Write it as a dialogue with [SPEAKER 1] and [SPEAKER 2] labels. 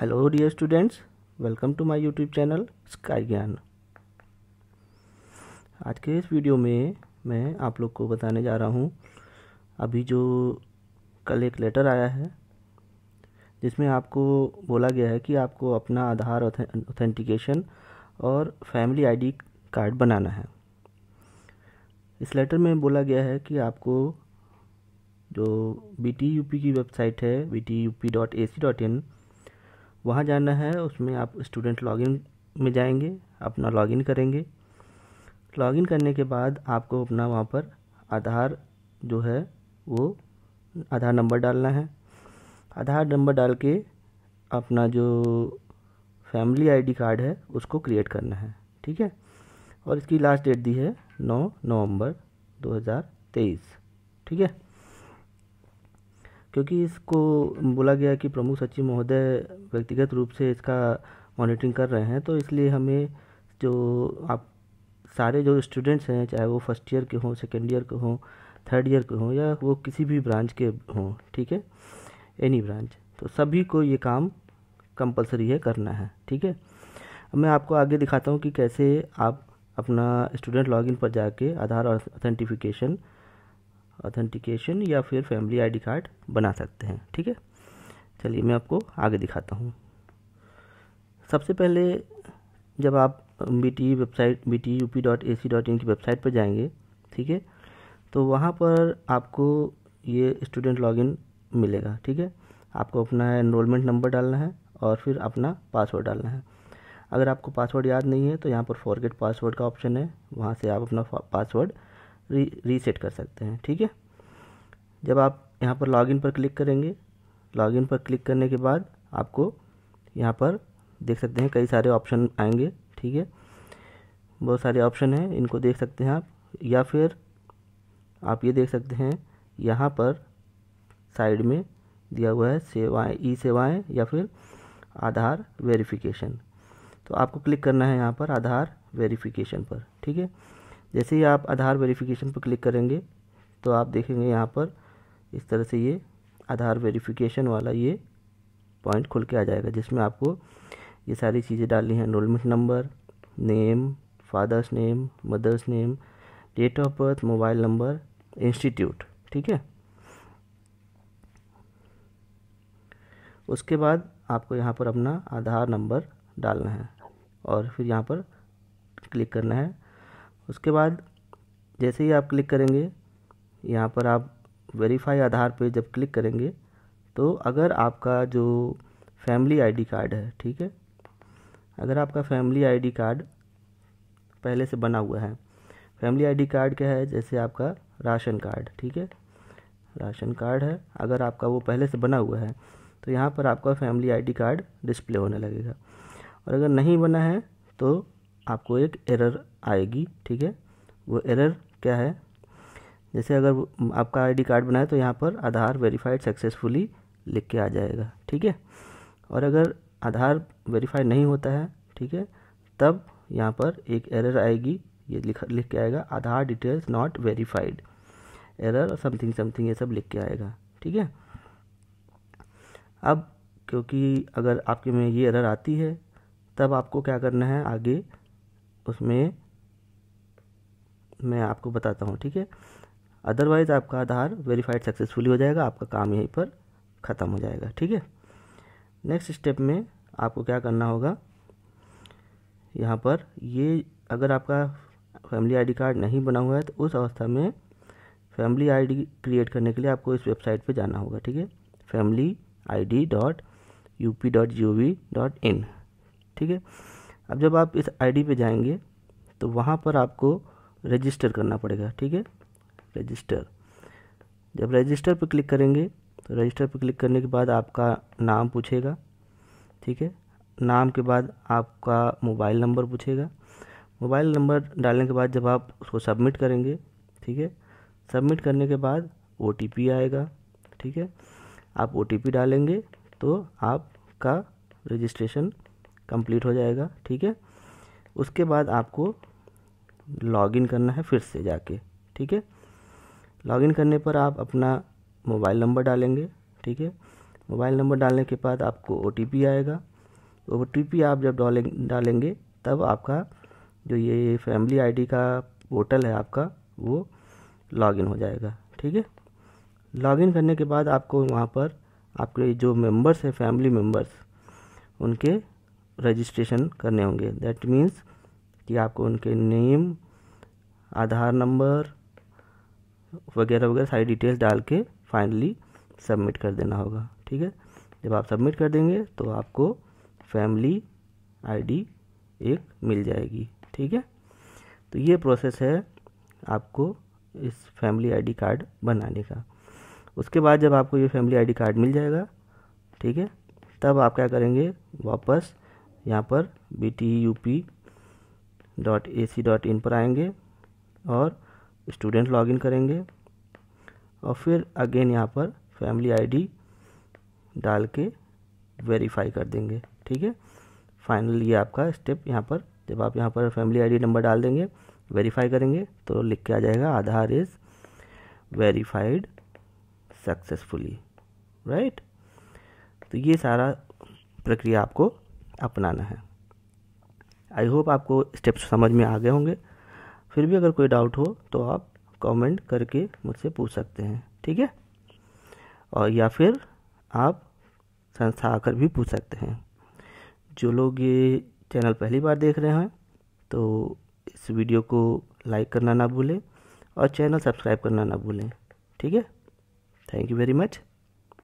[SPEAKER 1] hello dear students welcome to my YouTube channel sky Gyan आज के इस वीडियो में मैं आप लोग को बताने जा रहा हूँ अभी जो कल एक लेटर आया है जिसमें आपको बोला गया है कि आपको अपना आधार ऑथेंटिकेशन और फैमिली आईडी कार्ड बनाना है इस लेटर में बोला गया है कि आपको जो बी टी यू पी की वेबसाइट है B T U P dot A C dot in वहाँ जाना है उसमें आप स्टूडेंट लॉगिन में जाएंगे अपना लॉगिन करेंगे लॉगिन करने के बाद आपको अपना वहाँ पर आधार जो है वो आधार नंबर डालना है आधार नंबर डाल के अपना जो फैमिली आईडी कार्ड है उसको क्रिएट करना है ठीक है और इसकी लास्ट डेट दी है 9 नवंबर 2023 ठीक है क्योंकि इसको बोला गया कि प्रमुख सचिव महोदय व्यक्तिगत रूप से इसका मॉनिटरिंग कर रहे हैं तो इसलिए हमें जो आप सारे जो स्टूडेंट्स हैं चाहे वो फर्स्ट ईयर के हों सेकेंड ईयर के हों थर्ड ईयर के हों या वो किसी भी ब्रांच के हों ठीक है एनी ब्रांच तो सभी को ये काम कंपलसरी है करना है ठीक है मैं आपको आगे दिखाता हूँ कि कैसे आप अपना स्टूडेंट लॉगिन पर जाके आधार और ऑथेंटिफिकेशन ऑथेंटिकेशन या फिर फैमिली आईडी कार्ड बना सकते हैं ठीक है चलिए मैं आपको आगे दिखाता हूँ सबसे पहले जब आप B T website B T U P dot A C dot in की वेबसाइट पर जाएंगे ठीक है तो वहाँ पर आपको ये स्टूडेंट लॉगिन मिलेगा ठीक है आपको अपना एनरोलमेंट नंबर डालना है और फिर अपना पासवर्ड डालना है अगर आपको पासवर्ड याद नहीं है तो यहाँ पर फॉरगेट पासवर्ड का ऑप्शन है वहाँ से आप अपना पासवर्ड री रीसेट कर सकते हैं ठीक है जब आप यहाँ पर लॉगिन पर क्लिक करेंगे लॉगिन पर क्लिक करने के बाद आपको यहाँ पर देख सकते हैं कई सारे ऑप्शन आएंगे ठीक है बहुत सारे ऑप्शन हैं इनको देख सकते हैं आप या फिर आप ये देख सकते हैं यहाँ पर साइड में दिया हुआ है सेवाएं ई सेवाएं या फिर आधार वेरिफिकेशन तो आपको क्लिक करना है यहाँ पर आधार वेरिफिकेशन पर ठीक है जैसे ही आप आधार वेरिफिकेशन पर क्लिक करेंगे तो आप देखेंगे यहाँ पर इस तरह से ये आधार वेरिफिकेशन वाला ये पॉइंट खुल के आ जाएगा जिसमें आपको ये सारी चीज़ें डालनी है enrolment number name father's name mother's name date of birth mobile number institute ठीक है उसके बाद आपको यहाँ पर अपना आधार नंबर डालना है और फिर यहाँ पर क्लिक करना है उसके बाद जैसे ही आप क्लिक करेंगे यहाँ पर आप वेरीफाई आधार पे जब क्लिक करेंगे तो अगर आपका जो फैमिली आईडी कार्ड है ठीक है अगर आपका फैमिली आईडी कार्ड पहले से बना हुआ है फैमिली आईडी कार्ड क्या है जैसे आपका राशन कार्ड ठीक है राशन कार्ड है अगर आपका वो पहले से बना हुआ है तो यहाँ पर आपका फैमिली आईडी कार्ड डिस्प्ले होने लगेगा और अगर नहीं बना है तो आपको एक एरर आएगी ठीक है वो एरर क्या है जैसे अगर आपका आईडी कार्ड बनाए तो यहाँ पर आधार वेरीफाइड सक्सेसफुली लिख के आ जाएगा ठीक है और अगर आधार वेरीफाइड नहीं होता है ठीक है तब यहाँ पर एक एरर आएगी ये लिख लिख के आएगा Aadhaar details not verified error something something ये सब लिख के आएगा ठीक है अब क्योंकि अगर आपके में ये एरर आती है तब आपको क्या करना है आगे उसमें मैं आपको बताता हूँ ठीक है अदरवाइज़ आपका आधार वेरीफाइड सक्सेसफुली हो जाएगा आपका काम यहीं पर ख़त्म हो जाएगा ठीक है नेक्स्ट स्टेप में आपको क्या करना होगा यहाँ पर ये अगर आपका फैमिली आईडी कार्ड नहीं बना हुआ है तो उस अवस्था में फैमिली आईडी क्रिएट करने के लिए आपको इस वेबसाइट पे जाना होगा ठीक है family I D dot U P dot G O V dot in ठीक है अब जब आप इस आईडी पे जाएंगे तो वहाँ पर आपको रजिस्टर करना पड़ेगा ठीक है रजिस्टर जब रजिस्टर पर क्लिक करेंगे तो रजिस्टर पर क्लिक करने के बाद आपका नाम पूछेगा ठीक है नाम के बाद आपका मोबाइल नंबर पूछेगा मोबाइल नंबर डालने के बाद जब आप उसको सबमिट करेंगे ठीक है सबमिट करने के बाद ओ आएगा ठीक है आप ओ डालेंगे तो आपका रजिस्ट्रेशन कंप्लीट हो जाएगा ठीक है उसके बाद आपको लॉगिन करना है फिर से जाके ठीक है लॉगिन करने पर आप अपना मोबाइल नंबर डालेंगे ठीक है मोबाइल नंबर डालने के बाद आपको ओ आएगा ओ आप जब डालेंगे तब आपका जो ये फैमिली आईडी का पोर्टल है आपका वो लॉगिन हो जाएगा ठीक है लॉगिन करने के बाद आपको वहाँ पर आपके जो मेंबर्स हैं फैमिली मेंबर्स उनके रजिस्ट्रेशन करने होंगे दैट मीन्स कि आपको उनके नेम आधार नंबर वगैरह वगैरह सारी डिटेल्स डाल के फाइनली सबमिट कर देना होगा ठीक है जब आप सबमिट कर देंगे तो आपको फैमिली आईडी एक मिल जाएगी ठीक है तो ये प्रोसेस है आपको इस फैमिली आईडी कार्ड बनाने का उसके बाद जब आपको ये फैमिली आईडी कार्ड मिल जाएगा ठीक है तब आप क्या करेंगे वापस यहाँ पर B T U P dot A C dot in पर आएंगे और स्टूडेंट लॉगिन करेंगे और फिर अगेन यहाँ पर फैमिली आईडी डाल के वेरीफाई कर देंगे ठीक है फाइनल ये आपका स्टेप यहाँ पर जब आप यहाँ पर फैमिली आईडी नंबर डाल देंगे वेरीफाई करेंगे तो लिख के आ जाएगा Aadhaar is verified successfully right तो ये सारा प्रक्रिया आपको अपनाना है आई होप आपको स्टेप्स समझ में आ गए होंगे फिर भी अगर कोई डाउट हो तो आप कमेंट करके मुझसे पूछ सकते हैं ठीक है और या फिर आप संस्था आकर भी पूछ सकते हैं जो लोग ये चैनल पहली बार देख रहे हैं तो इस वीडियो को लाइक करना ना भूलें और चैनल सब्सक्राइब करना ना भूलें ठीक है थैंक यू वेरी मच